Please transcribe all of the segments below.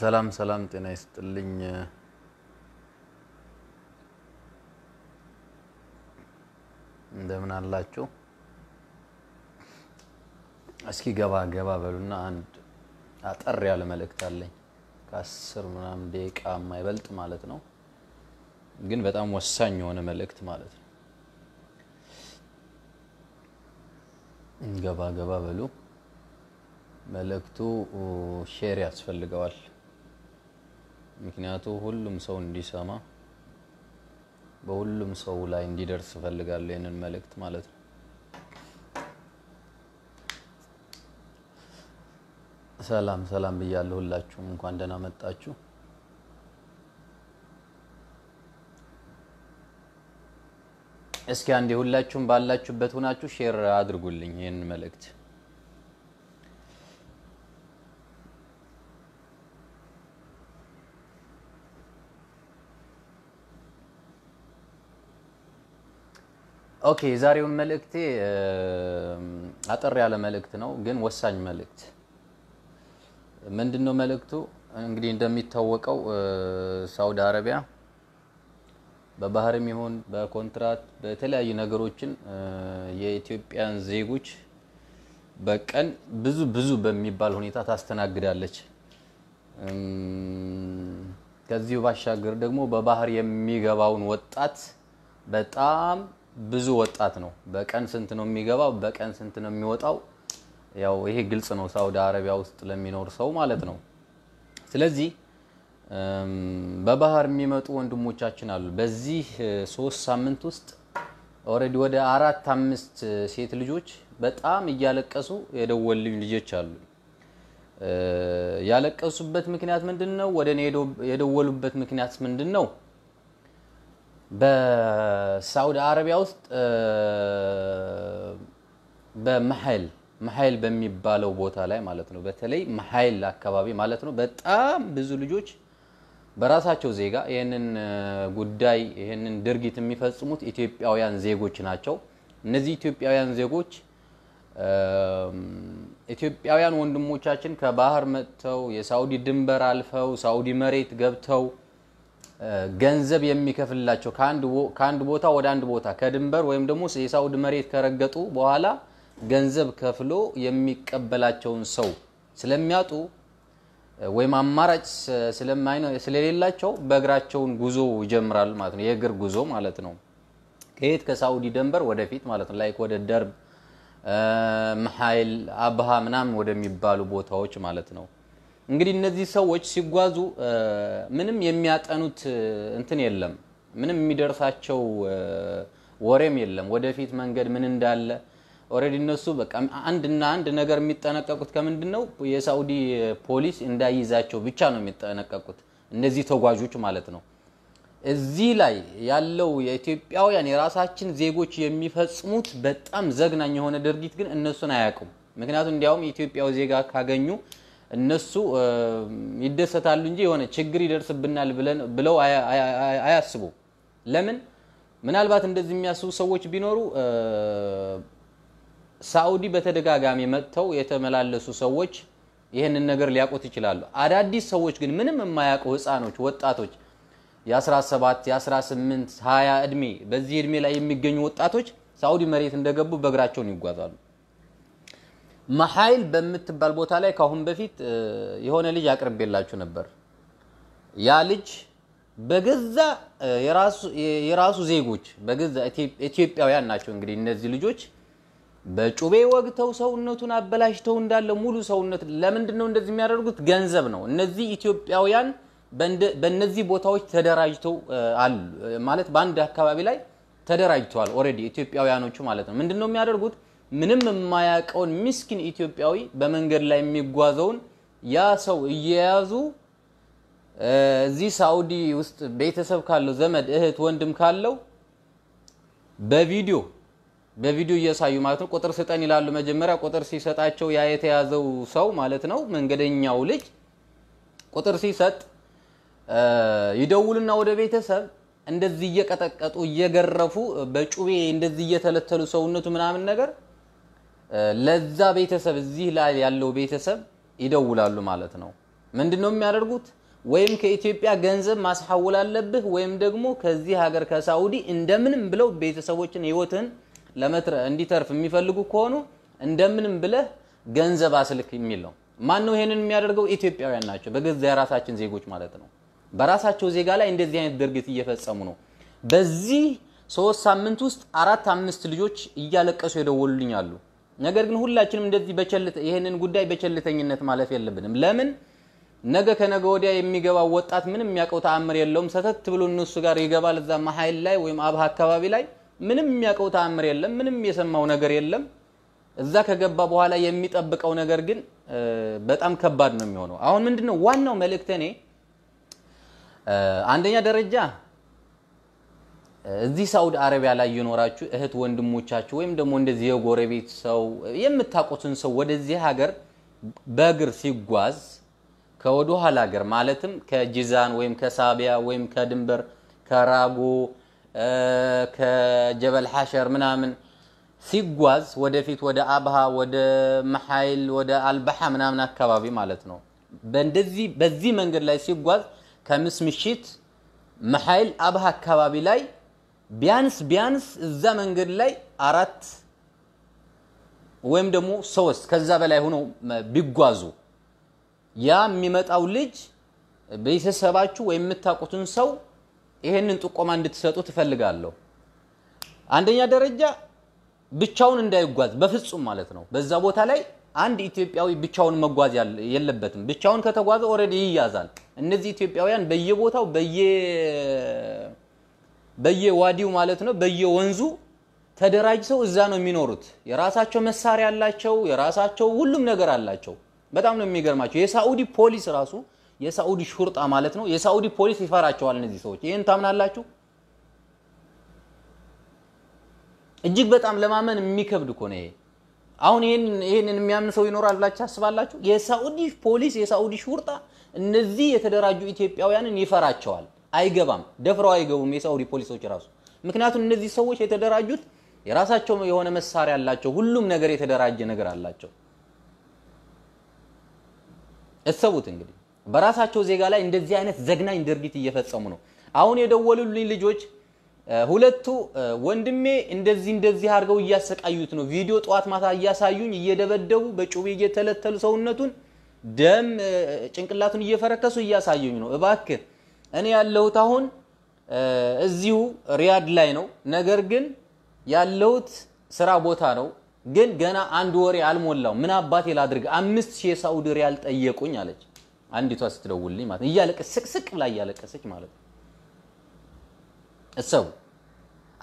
ሰላም ሰላም፣ ጤና ይስጥልኝ። እንደምን አላችሁ? እስኪ ገባ ገባ በሉና አንድ አጠር ያለ መልእክት አለኝ። ከአስር ምናምን ደቂቃ የማይበልጥ ማለት ነው፣ ግን በጣም ወሳኝ የሆነ መልእክት ማለት ነው። ገባ ገባ በሉ። መልእክቱ ሼር ያስፈልገዋል። ምክንያቱ ሁሉም ሰው እንዲሰማ በሁሉም ሰው ላይ እንዲደርስ እፈልጋለሁ ይህንን መልእክት ማለት ነው። ሰላም ሰላም ብያለሁ። ሁላችሁም እንኳን ደህና መጣችሁ። እስኪ አንዴ ሁላችሁም ባላችሁበት ሆናችሁ ሼር አድርጉልኝ ይህን መልእክት። ኦኬ የዛሬውን መልእክቴ አጠር ያለ መልእክት ነው፣ ግን ወሳኝ መልእክት ምንድን ነው መልእክቱ? እንግዲህ እንደሚታወቀው ሳውዲ አረቢያ በባህርም ይሁን በኮንትራት በተለያዩ ነገሮችን የኢትዮጵያን ዜጎች በቀን ብዙ ብዙ በሚባል ሁኔታ ታስተናግዳለች። ከዚሁ ባሻገር ደግሞ በባህር የሚገባውን ወጣት በጣም ብዙ ወጣት ነው። በቀን ስንት ነው የሚገባው? በቀን ስንት ነው የሚወጣው? ያው ይሄ ግልጽ ነው፣ ሳውዲ አረቢያ ውስጥ ለሚኖር ሰው ማለት ነው። ስለዚህ በባህር የሚመጡ ወንድሞቻችን አሉ። በዚህ ሶስት ሳምንት ውስጥ ኦልሬዲ ወደ አራት አምስት ሴት ልጆች በጣም እያለቀሱ የደወሉልኝ ልጆች አሉ። ያለቀሱበት ምክንያት ምንድን ነው? ወደ እኔ የደወሉበት ምክንያት ምንድን ነው? በሳውዲ አረቢያ ውስጥ በመሐይል መሐይል በሚባለው ቦታ ላይ ማለት ነው፣ በተለይ መሐይል አካባቢ ማለት ነው፣ በጣም ብዙ ልጆች በራሳቸው ዜጋ ይህንን ጉዳይ ይህንን ድርጊት የሚፈጽሙት ኢትዮጵያውያን ዜጎች ናቸው። እነዚህ ኢትዮጵያውያን ዜጎች ኢትዮጵያውያን ወንድሞቻችን ከባህር መጥተው የሳውዲ ድንበር አልፈው ሳውዲ መሬት ገብተው ገንዘብ የሚከፍልላቸው ከአንድ ቦታ ወደ አንድ ቦታ ከድንበር ወይም ደግሞ የሳውዲ መሬት ከረገጡ በኋላ ገንዘብ ከፍሎ የሚቀበላቸውን ሰው ስለሚያጡ ወይም አማራጭ ስለሌላቸው በእግራቸውን ጉዞ ይጀምራል ማለት ነው። የእግር ጉዞ ማለት ነው። ከየት ከሳውዲ ደንበር ወደፊት ማለት ነው። ላይክ ወደ ደርብ፣ መሀይል አብሃ ምናምን ወደሚባሉ ቦታዎች ማለት ነው። እንግዲህ እነዚህ ሰዎች ሲጓዙ ምንም የሚያጠኑት እንትን የለም። ምንም የሚደርሳቸው ወሬም የለም። ወደፊት መንገድ ምን እንዳለ ኦልሬዲ እነሱ በቃ አንድና አንድ ነገር የሚጠነቀቁት ከምንድን ነው? የሳኡዲ ፖሊስ እንዳይዛቸው ብቻ ነው የሚጠነቀቁት፣ እነዚህ ተጓዦች ማለት ነው። እዚህ ላይ ያለው የኢትዮጵያውያን የራሳችን ዜጎች የሚፈጽሙት በጣም ዘግናኝ የሆነ ድርጊት ግን እነሱን አያውቁም። ምክንያቱም እንዲያውም የኢትዮጵያው ዜጋ ካገኙ እነሱ ይደሰታሉ እንጂ የሆነ ችግር ይደርስብናል ብለው አያስቡ። ለምን ምናልባት እንደዚህ የሚያስቡ ሰዎች ቢኖሩ ሳዑዲ በተደጋጋሚ መጥተው የተመላለሱ ሰዎች ይህንን ነገር ሊያውቁት ይችላሉ። አዳዲስ ሰዎች ግን ምንም የማያውቁ ህፃኖች፣ ወጣቶች የ17 የ18 20 እድሜ በዚህ እድሜ ላይ የሚገኙ ወጣቶች ሳዑዲ መሬት እንደገቡ በእግራቸውን ይጓዛሉ። መሀይል በምትባል ቦታ ላይ ካሁን በፊት የሆነ ልጅ አቅርቤላችሁ ነበር። ያ ልጅ በገዛ የራሱ ዜጎች በገዛ ኢትዮጵያውያን ናቸው እንግዲህ እነዚህ ልጆች በጩቤ ወግተው ሰውነቱን አበላሽተው እንዳለ ሙሉ ሰውነት። ለምንድን ነው እንደዚህ የሚያደርጉት? ገንዘብ ነው። እነዚህ ኢትዮጵያውያን በእነዚህ ቦታዎች ተደራጅተው አሉ ማለት በአንድ አካባቢ ላይ ተደራጅተዋል። ኦልሬዲ ኢትዮጵያውያኖቹ ማለት ነው። ምንድን ነው የሚያደርጉት? ምንም የማያውቀውን ምስኪን ኢትዮጵያዊ በመንገድ ላይ የሚጓዘውን ያ ሰው እየያዙ እዚህ ሳውዲ ውስጥ ቤተሰብ ካለው ዘመድ እህት ወንድም ካለው በቪዲዮ በቪዲዮ እያሳዩ ማለት ነው። ቁጥር ስጠን ይላሉ። መጀመሪያ ቁጥር ሲሰጣቸው ያ የተያዘው ሰው ማለት ነው መንገደኛው ልጅ ቁጥር ሲሰጥ ይደውልና ወደ ቤተሰብ እንደዚህ እየቀጠቀጡ እየገረፉ በጩቤ እንደዚህ እየተለተሉ ሰውነቱ ምናምን ነገር ለዛ ቤተሰብ እዚህ ላይ ያለው ቤተሰብ ይደውላሉ ማለት ነው። ምንድን ነው የሚያደርጉት? ወይም ከኢትዮጵያ ገንዘብ ማስሐውል አለብህ ወይም ደግሞ ከዚህ ሀገር ከሳውዲ እንደምንም ብለው ቤተሰቦችን ህይወትን ለመትረ እንዲተርፍ የሚፈልጉ ከሆኑ እንደምንም ብለህ ገንዘብ አስልክ የሚል ነው። ማን ነው ይሄንን የሚያደርገው? ኢትዮጵያውያን ናቸው። በገዛ የራሳችን ዜጎች ማለት ነው። በራሳቸው ዜጋ ላይ እንደዚህ አይነት ድርጊት እየፈጸሙ ነው። በዚህ ሶስት ሳምንት ውስጥ አራት አምስት ልጆች እያለቀሱ የደወሉልኝ አሉ። ነገር ግን ሁላችንም እንደዚህ በቸልተ ይሄንን ጉዳይ በቸልተኝነት ማለፍ የለብንም። ለምን ነገ ከነገ ወዲያ የሚገባው ወጣት ምንም የሚያውቀው ተአምር የለውም። ሰተት ብሎ እነሱ ጋር ይገባል። እዛ መሀይል ላይ ወይም አብሃ አካባቢ ላይ ምንም የሚያውቀው ተአምር የለም፣ ምንም የሰማው ነገር የለም። እዛ ከገባ በኋላ የሚጠብቀው ነገር ግን በጣም ከባድ ነው የሚሆነው። አሁን ምንድነው ዋናው መልእክት እኔ አንደኛ ደረጃ እዚህ ሳውዲ አረቢያ ላይ የኖራችሁ እህት ወንድሞቻችሁ ወይም ደግሞ እንደዚህ የጎረቤት ሰው የምታውቁትን ሰው ወደዚህ ሀገር በእግር ሲጓዝ ከወደ ኋላ ሀገር ማለትም ከጂዛን ወይም ከሳቢያ ወይም ከድንበር ከራጎ ከጀበል ሐሸር ምናምን ሲጓዝ ወደፊት ወደ አብሃ ወደ መሐይል ወደ አልባሓ ምናምን አካባቢ ማለት ነው። በእንደዚህ በዚህ መንገድ ላይ ሲጓዝ ከምስ ምሽት መሐይል አብሃ አካባቢ ላይ ቢያንስ ቢያንስ እዛ መንገድ ላይ አራት ወይም ደግሞ ሶስት ከዛ በላይ ሆኖ ቢጓዙ ያ የሚመጣው ልጅ ቤተሰባችሁ ወይም የምታውቁትን ሰው ይሄንን ጥቆማ እንድትሰጡ ትፈልጋለሁ። አንደኛ ደረጃ ብቻውን እንዳይጓዝ በፍጹም ማለት ነው። በዛ ቦታ ላይ አንድ ኢትዮጵያዊ ብቻውን መጓዝ የለበትም። ብቻውን ከተጓዘ ኦልሬዲ ይያዛል። እነዚህ ኢትዮጵያውያን በየቦታው በየ በየዋዲው ማለት ነው በየወንዙ ተደራጅተው እዛ ነው የሚኖሩት። የራሳቸው መሳሪያ አላቸው፣ የራሳቸው ሁሉም ነገር አላቸው። በጣም ነው የሚገርማቸው። የሳዑዲ ፖሊስ ራሱ የሳዑዲ ሹርጣ ማለት ነው። የሳዑዲ ፖሊስ ይፈራቸዋል እነዚህ ሰዎች። ይህን ታምናላችሁ? እጅግ በጣም ለማመን የሚከብድ እኮ ነው ይሄ። አሁን ይህንን የሚያምን ሰው ይኖራል ብላችሁ ታስባላችሁ? የሳዑዲ ፖሊስ፣ የሳዑዲ ሹርጣ እነዚህ የተደራጁ ኢትዮጵያውያንን ይፈራቸዋል። አይገባም፣ ደፍረው አይገቡም የሳዑዲ ፖሊሶች ራሱ። ምክንያቱም እነዚህ ሰዎች የተደራጁት የራሳቸው የሆነ መሳሪያ አላቸው። ሁሉም ነገር የተደራጀ ነገር አላቸው። እሰቡት እንግዲህ በራሳቸው ዜጋ ላይ እንደዚህ አይነት ዘግናኝ ድርጊት እየፈጸሙ ነው። አሁን የደወሉልኝ ልጆች ሁለቱ ወንድሜ እንደዚህ እንደዚህ አድርገው እያሰቃዩት ነው። ቪዲዮ ጠዋት ማታ እያሳዩኝ እየደበደቡ በጩቤ እየተለተሉ ሰውነቱን ደም ጭንቅላቱን እየፈረከሱ እያሳዩኝ ነው። እባክህ እኔ ያለሁት አሁን እዚሁ ሪያድ ላይ ነው። ነገር ግን ያለሁት ስራ ቦታ ነው። ግን ገና አንድ ወሬ አልሞላው። ምን አባቴ ላድርግ? አምስት ሺህ የሳዑዲ ሪያል ጠየቁኝ አለች። አንዲቷ ስትደውልኝ ማለት እያለቀሰች ስቅስቅ ብላ እያለቀሰች ማለት ነው። እሰው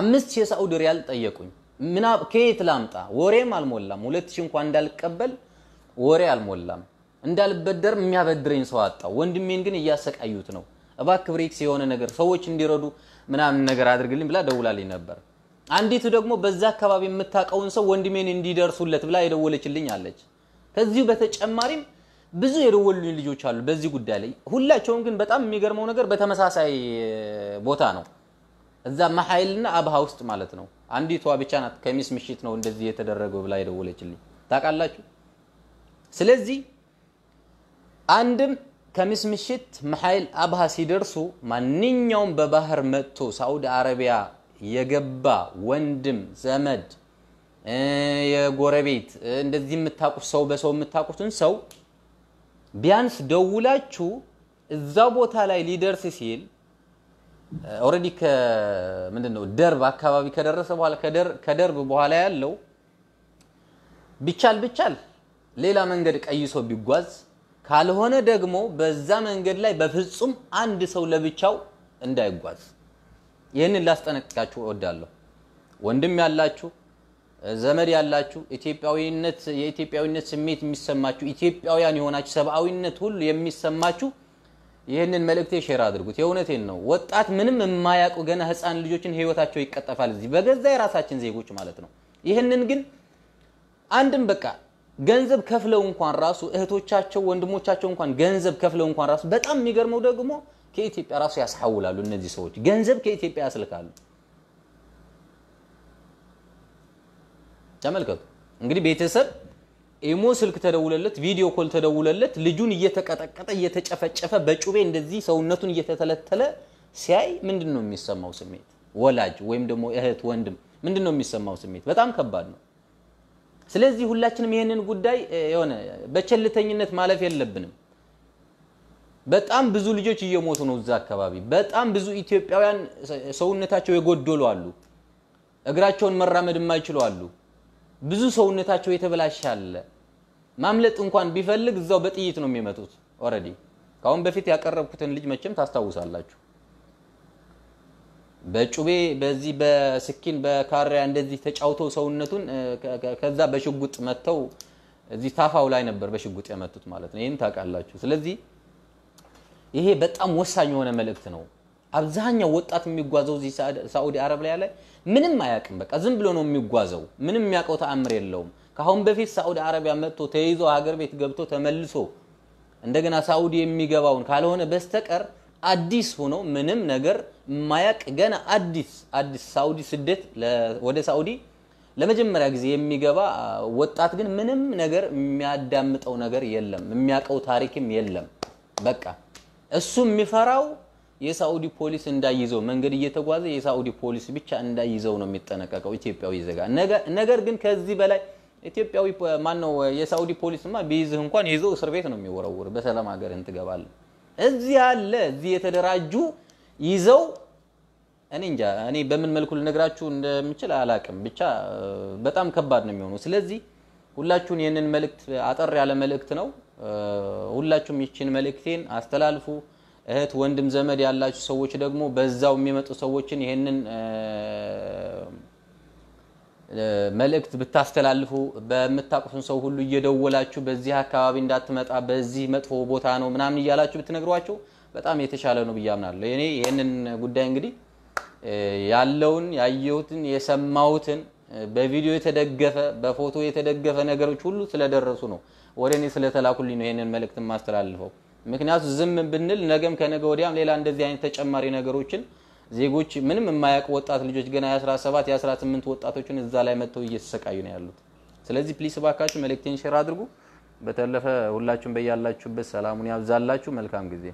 አምስት የሳዑዲ ሪያል ጠየቁኝ። ምና ከየት ላምጣ? ወሬም አልሞላም። ሁለት ሺህ እንኳን እንዳልቀበል ወሬ አልሞላም። እንዳልበደር የሚያበድረኝ ሰው አጣው። ወንድሜን ግን እያሰቃዩት ነው። እባክህ ብሬክስ የሆነ ነገር ሰዎች እንዲረዱ ምናምን ነገር አድርግልኝ ብላ ደውላልኝ ነበር። አንዲቱ ደግሞ በዛ አካባቢ የምታውቀውን ሰው ወንድሜን እንዲደርሱለት ብላ የደወለችልኝ አለች። ከዚሁ በተጨማሪም ብዙ የደወሉኝ ልጆች አሉ በዚህ ጉዳይ ላይ። ሁላቸውም ግን በጣም የሚገርመው ነገር በተመሳሳይ ቦታ ነው፣ እዛ መሀይልና አብሃ ውስጥ ማለት ነው። አንዲቷ ብቻ ናት ከሚስ ምሽት ነው እንደዚህ የተደረገው ብላ የደወለችልኝ ታውቃላችሁ። ስለዚህ አንድም ከሚስ ምሽት መሀይል አብሃ ሲደርሱ ማንኛውም በባህር መጥቶ ሳዑዲ አረቢያ የገባ ወንድም ዘመድ የጎረቤት እንደዚህ የምታውቁት ሰው በሰው የምታውቁትን ሰው ቢያንስ ደውላችሁ እዛ ቦታ ላይ ሊደርስ ሲል ኦልሬዲ ምንድን ነው ደርብ አካባቢ ከደረሰ በኋላ ከደርብ በኋላ ያለው ቢቻል ብቻል ሌላ መንገድ ቀይሶ ቢጓዝ ካልሆነ ደግሞ በዛ መንገድ ላይ በፍጹም አንድ ሰው ለብቻው እንዳይጓዝ ይህንን ላስጠነቅቃችሁ እወዳለሁ። ወንድም ያላችሁ ዘመድ ያላችሁ ኢትዮጵያዊነት የኢትዮጵያዊነት ስሜት የሚሰማችሁ ኢትዮጵያውያን የሆናችሁ ሰብአዊነት ሁሉ የሚሰማችሁ ይህንን መልእክቴ ሼር አድርጉት። የእውነቴን ነው። ወጣት ምንም የማያውቁ ገና ህፃን ልጆችን ህይወታቸው ይቀጠፋል እዚህ በገዛ የራሳችን ዜጎች ማለት ነው። ይህንን ግን አንድም በቃ ገንዘብ ከፍለው እንኳን ራሱ እህቶቻቸው ወንድሞቻቸው እንኳን ገንዘብ ከፍለው እንኳን ራሱ በጣም የሚገርመው ደግሞ ከኢትዮጵያ ራሱ ያስሐውላሉ። እነዚህ ሰዎች ገንዘብ ከኢትዮጵያ ያስልካሉ። ተመልከቱ እንግዲህ ቤተሰብ ኢሞ ስልክ ተደውለለት፣ ቪዲዮ ኮል ተደውለለት፣ ልጁን እየተቀጠቀጠ እየተጨፈጨፈ በጩቤ እንደዚህ ሰውነቱን እየተተለተለ ሲያይ ምንድን ነው የሚሰማው ስሜት? ወላጅ ወይም ደግሞ እህት ወንድም ምንድን ነው የሚሰማው ስሜት? በጣም ከባድ ነው። ስለዚህ ሁላችንም ይህንን ጉዳይ የሆነ በቸልተኝነት ማለፍ የለብንም። በጣም ብዙ ልጆች እየሞቱ ነው እዛ አካባቢ። በጣም ብዙ ኢትዮጵያውያን ሰውነታቸው የጎደሉ አሉ። እግራቸውን መራመድ የማይችሉ አሉ። ብዙ ሰውነታቸው የተበላሽ አለ። ማምለጥ እንኳን ቢፈልግ እዛው በጥይት ነው የሚመጡት። ኦልሬዲ ከአሁን በፊት ያቀረብኩትን ልጅ መቼም ታስታውሳላችሁ። በጩቤ በዚህ በስኪን በካሪያ እንደዚህ ተጫውተው ሰውነቱን ከዛ በሽጉጥ መተው እዚህ ታፋው ላይ ነበር በሽጉጥ የመቱት ማለት ነው። ይህን ታውቃላችሁ። ስለዚህ ይሄ በጣም ወሳኝ የሆነ መልእክት ነው። አብዛኛው ወጣት የሚጓዘው እዚህ ሳዑዲ አረብ ላይ ያለ ምንም አያውቅም። በቃ ዝም ብሎ ነው የሚጓዘው። ምንም የሚያውቀው ተአምር የለውም። ከአሁን በፊት ሳዑዲ አረቢያ መጥቶ ተይዞ ሀገር ቤት ገብቶ ተመልሶ እንደገና ሳዑዲ የሚገባውን ካልሆነ በስተቀር አዲስ ሆኖ ምንም ነገር ማያቅ ገና አዲስ አዲስ ሳዑዲ ስደት ወደ ሳዑዲ ለመጀመሪያ ጊዜ የሚገባ ወጣት ግን ምንም ነገር የሚያዳምጠው ነገር የለም፣ የሚያውቀው ታሪክም የለም። በቃ እሱ የሚፈራው የሳኡዲ ፖሊስ እንዳይዘው መንገድ እየተጓዘ የሳኡዲ ፖሊስ ብቻ እንዳይዘው ነው የሚጠነቀቀው ኢትዮጵያዊ ዜጋ። ነገር ግን ከዚህ በላይ ኢትዮጵያዊ ማን ነው የሳኡዲ ፖሊስማ ቢይዝህ እንኳን ይዞ እስር ቤት ነው የሚወረውር። በሰላም ሀገርን ትገባለህ። እዚህ ያለ እዚህ የተደራጁ ይዘው እኔ እንጃ እኔ በምን መልኩ ልነግራችሁ እንደምችል አላቅም። ብቻ በጣም ከባድ ነው የሚሆነው። ስለዚህ ሁላችሁን ይህንን መልእክት አጠር ያለ መልእክት ነው። ሁላችሁም ይችን መልእክቴን አስተላልፉ። እህት ወንድም ዘመድ ያላችሁ ሰዎች ደግሞ በዛው የሚመጡ ሰዎችን ይህንን መልእክት ብታስተላልፉ በምታቁሱን ሰው ሁሉ እየደወላችሁ በዚህ አካባቢ እንዳትመጣ በዚህ መጥፎ ቦታ ነው ምናምን እያላችሁ ብትነግሯቸው በጣም የተሻለ ነው ብዬ አምናለሁ። እኔ ይህንን ጉዳይ እንግዲህ ያለውን ያየሁትን የሰማሁትን በቪዲዮ የተደገፈ በፎቶ የተደገፈ ነገሮች ሁሉ ስለደረሱ ነው ወደ እኔ ስለተላኩልኝ ነው ይህንን መልእክት ማስተላልፈው። ምክንያቱ ዝም ብንል ነገም ከነገ ወዲያም ሌላ እንደዚህ አይነት ተጨማሪ ነገሮችን ዜጎች ምንም የማያውቁ ወጣት ልጆች ገና የ17 የ18 ወጣቶችን እዛ ላይ መጥተው እየተሰቃዩ ነው ያሉት። ስለዚህ ፕሊስ እባካችሁ መልእክቴን ሼር አድርጉ። በተለፈ ሁላችሁም በያላችሁበት ሰላሙን ያብዛላችሁ። መልካም ጊዜ